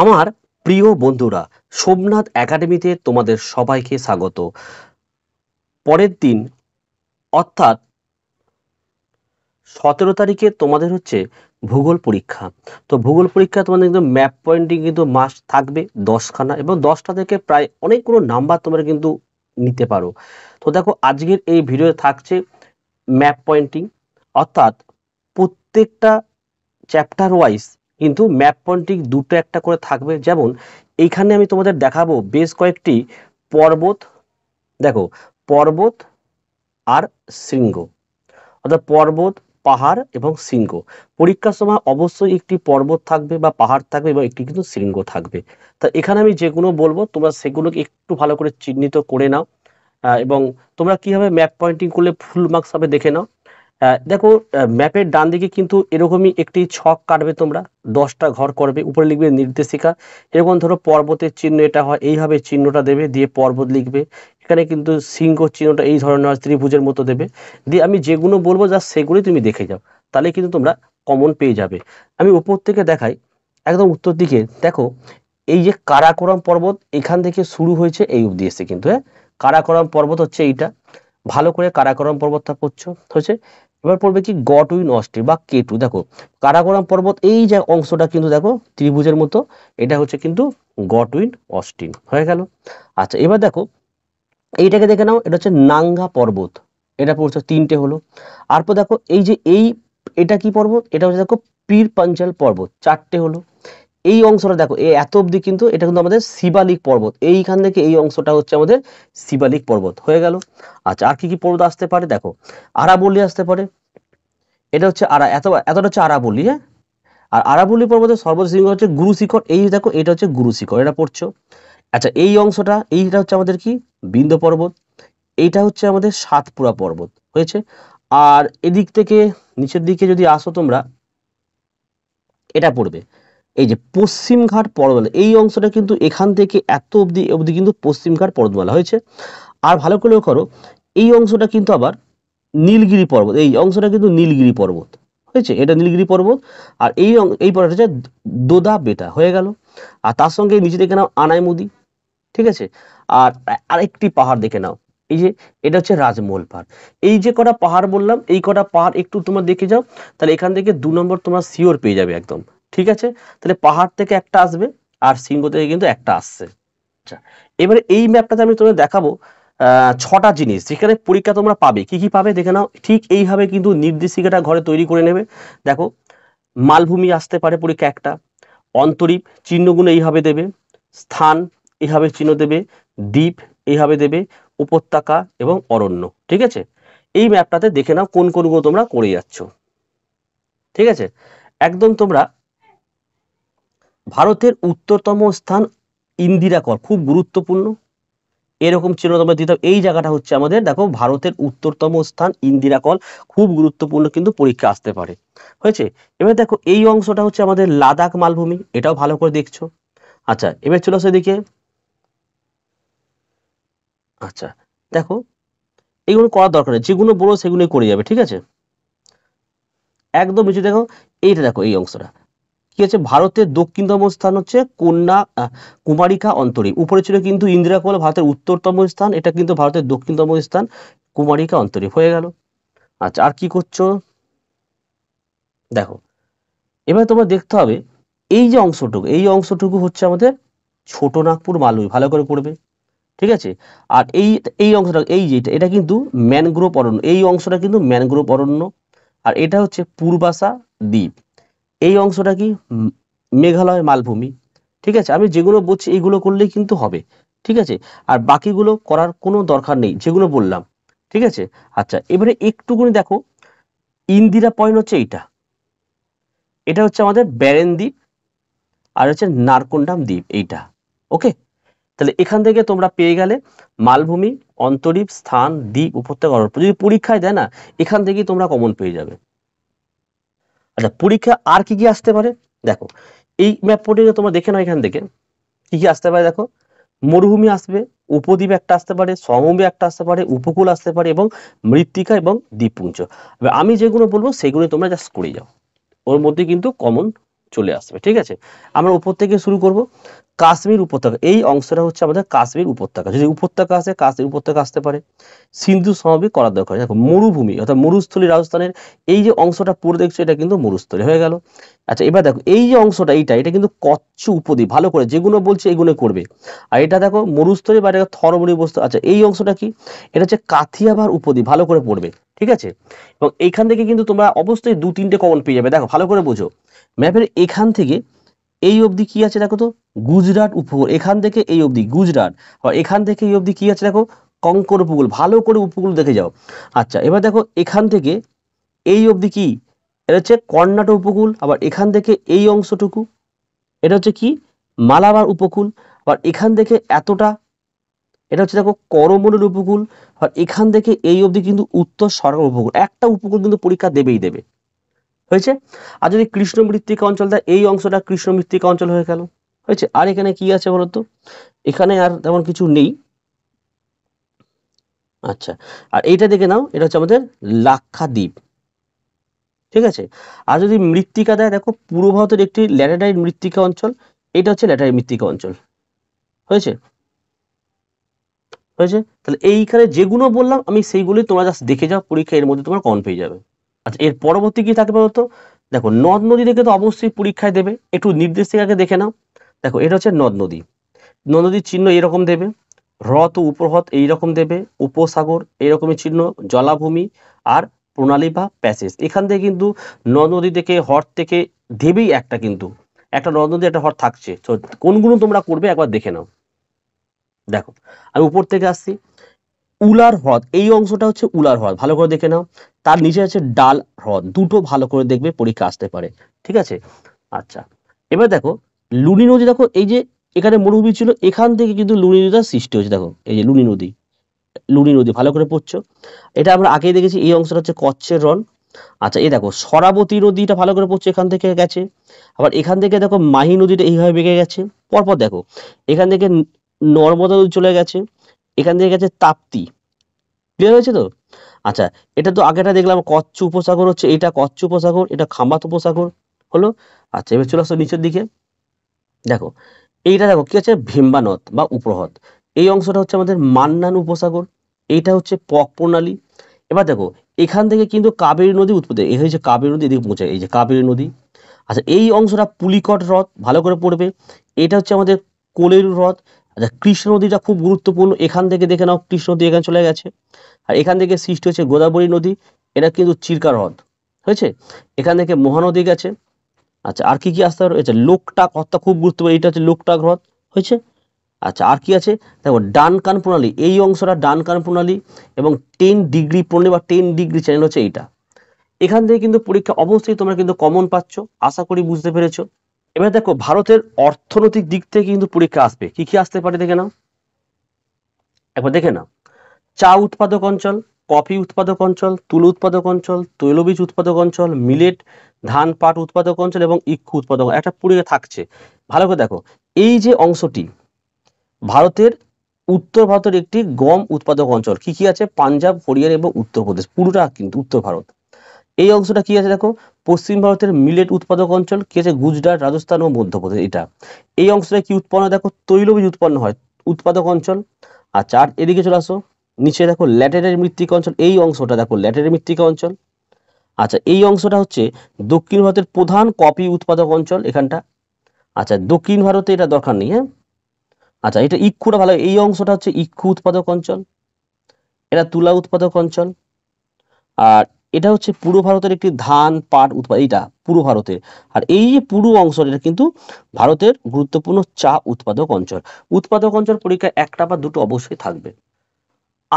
আমার প্রিয় বন্ধুরা সোমনাথ একাডেমিতে তোমাদের সবাইকে স্বাগত পরের দিন অর্থাৎ সতেরো তারিখে তোমাদের হচ্ছে ভূগোল পরীক্ষা তো ভূগোল পরীক্ষা তোমাদের কিন্তু ম্যাপ পয়েন্টিং কিন্তু মাস থাকবে দশখানা এবং দশটা থেকে প্রায় অনেকগুলো নাম্বার তোমরা কিন্তু নিতে পারো তো দেখো আজকের এই ভিডিও থাকছে ম্যাপ পয়েন্টিং অর্থাৎ প্রত্যেকটা চ্যাপ্টার ওয়াইজ কিন্তু ম্যাপ পয়েন্টিং দুটো একটা করে থাকবে যেমন এইখানে আমি তোমাদের দেখাবো বেশ কয়েকটি পর্বত দেখো পর্বত আর শৃঙ্গ অর্থাৎ পর্বত পাহাড় এবং শৃঙ্গ পরীক্ষার সময় অবশ্যই একটি পর্বত থাকবে বা পাহাড় থাকবে এবং একটি কিন্তু শৃঙ্গ থাকবে তা এখানে আমি যেগুলো বলবো তোমরা সেগুলোকে একটু ভালো করে চিহ্নিত করে নাও এবং তোমরা কিভাবে ম্যাপ পয়েন্টিং করলে ফুল মার্কস হবে দেখে নাও দেখো ম্যাপের ডান দিকে কিন্তু এরকমই একটি ছক কাটবে তোমরা দশটা ঘর করবে উপরে লিখবে নির্দেশিকা এরকম ধরো পর্বতের চিহ্ন এটা হয় এইভাবে চিহ্নটা দেবে দিয়ে পর্বত লিখবে এখানে কিন্তু সিংহ চিহ্নটা এই ধরনের ত্রিভুজের মতো দেবে দিয়ে আমি যেগুলো বলবো যা সেগুলোই তুমি দেখে যাও তাহলে কিন্তু তোমরা কমন পেয়ে যাবে আমি উপর থেকে দেখাই একদম উত্তর দিকে দেখো এই যে কারাকোরাম পর্বত এখান থেকে শুরু হয়েছে এই উদ্দেশ্যে এসে কিন্তু হ্যাঁ কারাকোরাম পর্বত হচ্ছে এইটা ভালো করে কারাকোরাম পর্বতটা পড়ছ হচ্ছে এবার পড়বে কি গট উইন অস্ট্রি বা কেটু দেখো কারাকোরাম পর্বত এই যে অংশটা কিন্তু দেখো ত্রিভুজের মতো এটা হচ্ছে কিন্তু গট উইন অস্টিন হয়ে গেল আচ্ছা এবার দেখো এইটাকে দেখে নাও এটা হচ্ছে নাঙ্গা পর্বত এটা পড়ছে তিনটে হলো আর পর দেখো এই যে এই এটা কি পর্বত এটা হচ্ছে দেখো পীর পাঞ্চাল পর্বত চারটে হলো এই অংশটা দেখো এই এত অবধি কিন্তু এটা কিন্তু আমাদের শিবালিক পর্বত এইখান থেকে এই অংশটা হচ্ছে আমাদের শিবালিক পর্বত হয়ে গেল আচ্ছা আর কি কি পর্বত আসতে পারে দেখো আরাবলি আসতে পারে এটা হচ্ছে আরা এত এতটা হচ্ছে আরাবলি হ্যাঁ আর আরাবলি পর্বতের সর্বশৃঙ্গ হচ্ছে গুরু শিখর এই দেখো এটা হচ্ছে গুরু শিখর এটা পড়ছো আচ্ছা এই অংশটা এইটা হচ্ছে আমাদের কি বিন্দু পর্বত এইটা হচ্ছে আমাদের সাতপুরা পর্বত হয়েছে আর এদিক থেকে নিচের দিকে যদি আসো তোমরা এটা পড়বে এই যে পশ্চিমঘাট পর্বতমালা এই অংশটা কিন্তু এখান থেকে এত অবধি অবধি কিন্তু পশ্চিমঘাট পর্বতমালা হয়েছে আর ভালো করে করো এই অংশটা কিন্তু আবার নীলগিরি পর্বত এই অংশটা কিন্তু নীলগিরি পর্বত হয়েছে এটা নীলগিরি পর্বত আর এই এই পর্বতটা হচ্ছে দোদা বেটা হয়ে গেল আর তার সঙ্গে নিচে দেখে নাও আনাইমুদি ঠিক আছে আর আরেকটি পাহাড় দেখে নাও এই যে এটা হচ্ছে রাজমহল পাহাড় এই যে কটা পাহাড় বললাম এই কটা পাহাড় একটু তোমরা দেখে যাও তাহলে এখান থেকে দু নম্বর তোমার শিওর পেয়ে যাবে একদম ঠিক আছে তাহলে পাহাড় থেকে একটা আসবে আর সিংহ থেকে কিন্তু একটা আসছে আচ্ছা এবারে এই ম্যাপটাতে আমি তোমাকে দেখাবো ছটা জিনিস যেখানে পরীক্ষা তোমরা পাবে কি কি পাবে দেখে নাও ঠিক এইভাবে কিন্তু নির্দেশিকাটা ঘরে তৈরি করে নেবে দেখো মালভূমি আসতে পারে পরীক্ষা একটা অন্তরীপ চিহ্নগুণ এইভাবে দেবে স্থান এইভাবে চিহ্ন দেবে দ্বীপ এইভাবে দেবে উপত্যকা এবং অরণ্য ঠিক আছে এই ম্যাপটাতে দেখে নাও কোন কোনগুলো তোমরা করে যাচ্ছ ঠিক আছে একদম তোমরা ভারতের উত্তরতম স্থান ইন্দিরাকর খুব গুরুত্বপূর্ণ এরকম চিহ্ন তোমরা দিতে এই জায়গাটা হচ্ছে আমাদের দেখো ভারতের উত্তরতম স্থান ইন্দিরাকল খুব গুরুত্বপূর্ণ কিন্তু পরীক্ষা আসতে পারে হয়েছে এবার দেখো এই অংশটা হচ্ছে আমাদের লাদাখ মালভূমি এটাও ভালো করে দেখছো আচ্ছা এবার চলো এদিকে আচ্ছা দেখো এইগুলো করার দরকার নেই যেগুলো বলো সেগুলোই করে যাবে ঠিক আছে একদম নিচে দেখো এইটা দেখো এই অংশটা কি আছে ভারতের দক্ষিণতম স্থান হচ্ছে কন্যা কুমারিকা অন্তরী উপরে ছিল কিন্তু ইন্দিরা কুমার ভারতের উত্তরতম স্থান এটা কিন্তু ভারতের দক্ষিণতম স্থান কুমারিকা অন্তরী হয়ে গেল আচ্ছা আর কি করছো দেখো এবার তোমার দেখতে হবে এই যে অংশটুকু এই অংশটুকু হচ্ছে আমাদের ছোট নাগপুর মালুই ভালো করে পড়বে ঠিক আছে আর এই এই অংশটা এই যেটা এটা কিন্তু ম্যানগ্রোভ অরণ্য এই অংশটা কিন্তু ম্যানগ্রোভ অরণ্য আর এটা হচ্ছে পূর্বাসা দ্বীপ এই অংশটা কি মেঘালয় মালভূমি ঠিক আছে আমি যেগুলো বলছি এইগুলো করলেই কিন্তু হবে ঠিক আছে আর বাকিগুলো করার কোনো দরকার নেই যেগুলো বললাম ঠিক আছে আচ্ছা এবারে একটুকুনি দেখো ইন্দিরা পয়েন্ট হচ্ছে এইটা এটা হচ্ছে আমাদের ব্যারেন দ্বীপ আর হচ্ছে নারকন্ডাম দ্বীপ এইটা ওকে তাহলে এখান থেকে তোমরা পেয়ে গেলে মালভূমি অন্তরীপ স্থান দ্বীপ উপত্যকা যদি পরীক্ষায় দেয় না এখান থেকেই তোমরা কমন পেয়ে যাবে আচ্ছা পরীক্ষা আর কি কি আসতে পারে দেখো এই ম্যাপ পোর্টিকে তোমরা দেখে নাও এখান থেকে কি কি আসতে পারে দেখো মরুভূমি আসবে উপদ্বীপ একটা আসতে পারে সমভূমি একটা আসতে পারে উপকূল আসতে পারে এবং মৃত্তিকা এবং দ্বীপপুঞ্জ এবার আমি যেগুলো বলবো সেগুলো তোমরা জাস্ট করে যাও ওর মধ্যে কিন্তু কমন চলে আসবে ঠিক আছে আমরা উপর থেকে শুরু করব কাশ্মীর উপত্যকা এই অংশটা হচ্ছে আমাদের কাশ্মীর উপত্যকা যদি উপত্যকা আসে কাশ্মীর উপত্যকা আসতে পারে সিন্ধু সমবেগ করার দরকার দেখো মরুভূমি অর্থাৎ মরুস্থলী রাজস্থানের এই যে অংশটা পড়ে দেখছো এটা কিন্তু মরুস্থলী হয়ে গেল আচ্ছা এবার দেখো এই যে অংশটা এইটা এটা কিন্তু কচ্ছ উপদ্বীপ ভালো করে যেগুলো বলছে এগুলো করবে আর এটা দেখো মরুস্থলী বা এটা থরমরি বস্তু আচ্ছা এই অংশটা কি এটা হচ্ছে কাথিয়াবার উপদ্বীপ ভালো করে পড়বে ঠিক আছে এবং এইখান থেকে কিন্তু তোমরা অবশ্যই দু তিনটে কমন পেয়ে যাবে দেখো ভালো করে বোঝো ম্যাপের এখান থেকে এই অবধি কি আছে দেখো তো গুজরাট উপকূল এখান থেকে এই অবধি গুজরাট আর এখান থেকে এই অবধি কি আছে দেখো কঙ্কর উপকূল ভালো করে উপকূল দেখে যাও আচ্ছা এবার দেখো এখান থেকে এই অবধি কি এটা হচ্ছে কর্ণাটক উপকূল আবার এখান থেকে এই অংশটুকু এটা হচ্ছে কি মালাবার উপকূল আবার এখান থেকে এতটা এটা হচ্ছে দেখো করমণ্ডল উপকূল আর এখান থেকে এই অবধি কিন্তু উত্তর সরকার উপকূল একটা উপকূল কিন্তু পরীক্ষা দেবেই দেবে হয়েছে আর যদি কৃষ্ণ মৃত্তিকা অঞ্চল দেয় এই অংশটা কৃষ্ণ মৃত্তিকা অঞ্চল হয়ে গেল হয়েছে আর এখানে কি আছে বলতো এখানে আর তেমন কিছু নেই আচ্ছা আর এইটা দেখে নাও এটা হচ্ছে আমাদের লাক্ষাদ্বীপ ঠিক আছে আর যদি মৃত্তিকা দেয় দেখো পূর্ব ভারতের একটি ল্যাটেরাইট মৃত্তিকা অঞ্চল এটা হচ্ছে ল্যাটেরাইট মৃত্তিকা অঞ্চল হয়েছে হয়েছে তাহলে এইখানে যেগুলো বললাম আমি সেইগুলোই তোমরা জাস্ট দেখে যাও পরীক্ষা এর মধ্যে তোমার কন পেয়ে যাবে আচ্ছা এর পরবর্তী কি থাকবে বলতো দেখো নদ নদী থেকে তো অবশ্যই পরীক্ষায় দেবে একটু নির্দেশিকাকে দেখে নাও দেখো এটা হচ্ছে নদ নদী নদ নদীর চিহ্ন এরকম দেবে হ্রদ ও উপহ্রদ এইরকম দেবে উপসাগর এইরকমের চিহ্ন জলাভূমি আর প্রণালী বা প্যাসেজ এখান থেকে কিন্তু নদ নদী থেকে হ্রদ থেকে দেবেই একটা কিন্তু একটা নদ নদী একটা হ্রদ থাকছে তো কোনগুলো তোমরা করবে একবার দেখে নাও দেখো আমি উপর থেকে আসছি উলার হ্রদ এই অংশটা হচ্ছে উলার হ্রদ ভালো করে দেখে নাও তার নিচে আছে ডাল হ্রদ দুটো ভালো করে দেখবে পরীক্ষা আসতে পারে ঠিক আছে আচ্ছা এবার দেখো লুনি নদী দেখো এই যে এখানে মরুভূমি ছিল এখান থেকে কিন্তু লুনি নদীটা সৃষ্টি হয়েছে দেখো এই যে লুনি নদী লুনি নদী ভালো করে পড়ছো এটা আমরা আগেই দেখেছি এই অংশটা হচ্ছে কচ্ছের রন আচ্ছা এই দেখো সরাবতী নদীটা ভালো করে পড়ছে এখান থেকে গেছে আবার এখান থেকে দেখো মাহি নদীটা এইভাবে বেগে গেছে পরপর দেখো এখান থেকে নর্মদা নদী চলে গেছে এখান থেকে গেছে তাপ্তি ক্লিয়ার হয়েছে তো আচ্ছা এটা তো আগেটা দেখলাম কচ্ছ উপসাগর হচ্ছে এটা কচ্ছ উপসাগর এটা খাম্বাত উপসাগর হলো আচ্ছা এবার চলে আসো নিচের দিকে দেখো এইটা দেখো কি আছে ভেম্বানদ বা উপহ্রদ এই অংশটা হচ্ছে আমাদের মান্নান উপসাগর এইটা হচ্ছে পক প্রণালী এবার দেখো এখান থেকে কিন্তু কাবেরী নদী উৎপত্তি এই হয়েছে কাবেরী নদী এদিকে পৌঁছায় এই যে কাবেরী নদী আচ্ছা এই অংশটা পুলিকট হ্রদ ভালো করে পড়বে এটা হচ্ছে আমাদের কোলেরু হ্রদ আচ্ছা কৃষ্ণ নদীটা খুব গুরুত্বপূর্ণ এখান থেকে দেখে নাও কৃষ্ণ নদী এখানে চলে গেছে আর এখান থেকে সৃষ্টি হচ্ছে গোদাবরী নদী এটা কিন্তু চিরকা হ্রদ হয়েছে এখান থেকে মহানদী গেছে আচ্ছা আর কি কি আসতে রয়েছে লোকটাক হত্যা খুব গুরুত্বপূর্ণ এটা হচ্ছে লোকটাক হ্রদ হয়েছে আচ্ছা আর কি আছে দেখো ডানকান প্রণালী এই অংশটা ডানকান প্রণালী এবং টেন ডিগ্রি প্রণালী বা টেন ডিগ্রি চ্যানেল হচ্ছে এইটা এখান থেকে কিন্তু পরীক্ষা অবশ্যই তোমরা কিন্তু কমন পাচ্ছ আশা করি বুঝতে পেরেছো এবার দেখো ভারতের অর্থনৈতিক দিক থেকে কিন্তু পরীক্ষা আসবে কি কি আসতে পারে দেখে নাও একবার দেখে নাও চা উৎপাদক অঞ্চল কফি উৎপাদক অঞ্চল তুল উৎপাদক অঞ্চল তৈলবীজ উৎপাদক অঞ্চল মিলেট ধান পাট উৎপাদক অঞ্চল এবং ইক্ষু উৎপাদক একটা পুড়িয়ে থাকছে ভালো করে দেখো এই যে অংশটি ভারতের উত্তর ভারতের একটি গম উৎপাদক অঞ্চল কি কি আছে পাঞ্জাব হরিয়ানা এবং উত্তরপ্রদেশ পুরোটা কিন্তু উত্তর ভারত এই অংশটা কি আছে দেখো পশ্চিম ভারতের মিলেট উৎপাদক অঞ্চল কি আছে গুজরাট রাজস্থান ও মধ্যপ্রদেশ এটা এই অংশটা কি উৎপন্ন দেখো তৈলবীজ উৎপন্ন হয় উৎপাদক অঞ্চল আচ্ছা, আর চার এদিকে চলে আসো নিচে দেখো ল্যাটেরাইট মৃত্তিকা অঞ্চল এই অংশটা দেখো ল্যাটেরাইট মৃত্তিকা অঞ্চল আচ্ছা এই অংশটা হচ্ছে দক্ষিণ ভারতের প্রধান কপি উৎপাদক অঞ্চল এখানটা আচ্ছা দক্ষিণ ভারতে এটা দরকার নেই হ্যাঁ আচ্ছা এটা ইক্ষুটা ভালো এই অংশটা হচ্ছে ইক্ষু উৎপাদক অঞ্চল এটা তুলা উৎপাদক অঞ্চল আর এটা হচ্ছে পুরো ভারতের একটি ধান পাট উৎপাদন এটা পুরো ভারতের আর এই যে পুরো অংশ এটা কিন্তু ভারতের গুরুত্বপূর্ণ চা উৎপাদক অঞ্চল উৎপাদক অঞ্চল পরীক্ষা একটা বা দুটো অবশ্যই থাকবে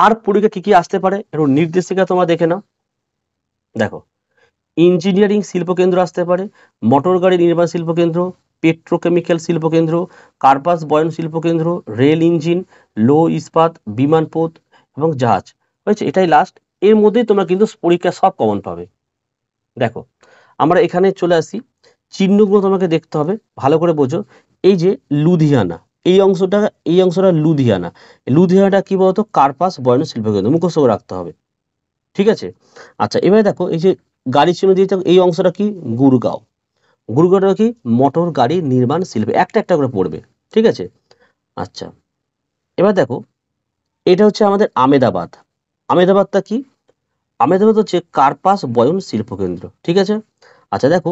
আর পরীক্ষা কি কি আসতে পারে এর নির্দেশিকা তোমরা দেখে নাও দেখো ইঞ্জিনিয়ারিং শিল্পকেন্দ্র আসতে পারে মোটর গাড়ি নির্মাণ শিল্পকেন্দ্র পেট্রোকেমিক্যাল শিল্পকেন্দ্র কার্পাস বয়ন শিল্পকেন্দ্র রেল ইঞ্জিন লো ইস্পাত বিমানপথ এবং জাহাজ হয়েছে এটাই লাস্ট এর মধ্যেই তোমরা কিন্তু পরীক্ষা সব কমন পাবে দেখো আমরা এখানে চলে আসি চিহ্নগুলো তোমাকে দেখতে হবে ভালো করে বোঝো এই যে লুধিয়ানা এই অংশটা এই অংশটা লুধিয়ানা লুধিয়ানাটা কি বলতো কার্পাস বয়ন শিল্প কেন্দ্র মুখস্থ রাখতে হবে ঠিক আছে আচ্ছা এবারে দেখো এই যে গাড়ি চিহ্ন দিয়েছে এই অংশটা কি গুরগাঁও গুরগাঁওটা কি মোটর গাড়ি নির্মাণ শিল্পে একটা একটা করে পড়বে ঠিক আছে আচ্ছা এবার দেখো এটা হচ্ছে আমাদের আমেদাবাদ আমেদাবাদটা কি আমাদের হচ্ছে কার্পাস বয়ন শিল্পকেন্দ্র ঠিক আছে আচ্ছা দেখো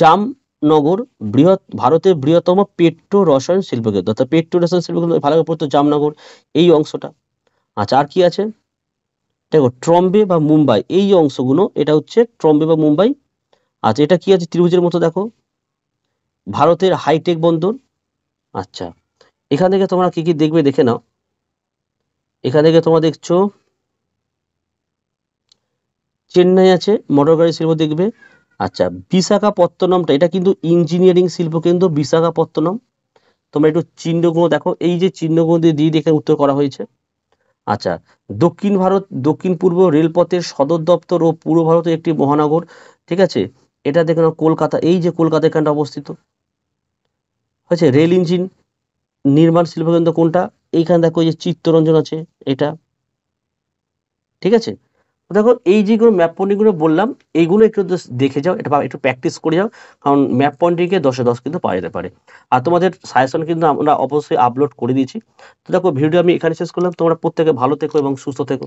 জামনগর বৃহৎ ভারতের বৃহত্তম পেট্রো রসায়ন শিল্পকেন্দ্র অর্থাৎ পেট্রো রসায়ন কেন্দ্র ভালো পড়তো জামনগর এই অংশটা আচ্ছা আর কি আছে দেখো ট্রম্বে বা মুম্বাই এই অংশগুলো এটা হচ্ছে ট্রম্বে বা মুম্বাই আচ্ছা এটা কি আছে ত্রিভুজের মতো দেখো ভারতের হাইটেক বন্দর আচ্ছা এখান থেকে তোমরা কি কি দেখবে দেখে নাও এখান থেকে তোমরা দেখছো চেন্নাই আছে মোটর গাড়ি শিল্প দেখবে আচ্ছা বিশাখাপত্তনমটা এটা কিন্তু ইঞ্জিনিয়ারিং শিল্পকেন্দ্র বিশাখাপত্তনম তোমরা একটু চিহ্নগুলো দেখো এই যে চিহ্নগুলো দিয়ে দিয়ে দেখে উত্তর করা হয়েছে আচ্ছা দক্ষিণ ভারত দক্ষিণ পূর্ব রেলপথের সদর দপ্তর ও পূর্ব ভারতের একটি মহানগর ঠিক আছে এটা দেখে নাও কলকাতা এই যে কলকাতা এখানটা অবস্থিত হয়েছে রেল ইঞ্জিন নির্মাণ শিল্পকেন্দ্র কোনটা এইখানে দেখো যে চিত্তরঞ্জন আছে এটা ঠিক আছে দেখো এই যেগুলো ম্যাপ পয়েন্টিংগুলো বললাম এইগুলো একটু দেখে যাও এটা একটু প্র্যাকটিস করে যাও কারণ ম্যাপ পয়েন্টটিকে দশে দশ কিন্তু পাওয়া যেতে পারে আর তোমাদের সাজেশন কিন্তু আমরা অবশ্যই আপলোড করে দিয়েছি তো দেখো ভিডিও আমি এখানে শেষ করলাম তোমরা প্রত্যেকে ভালো থেকো এবং সুস্থ থেকো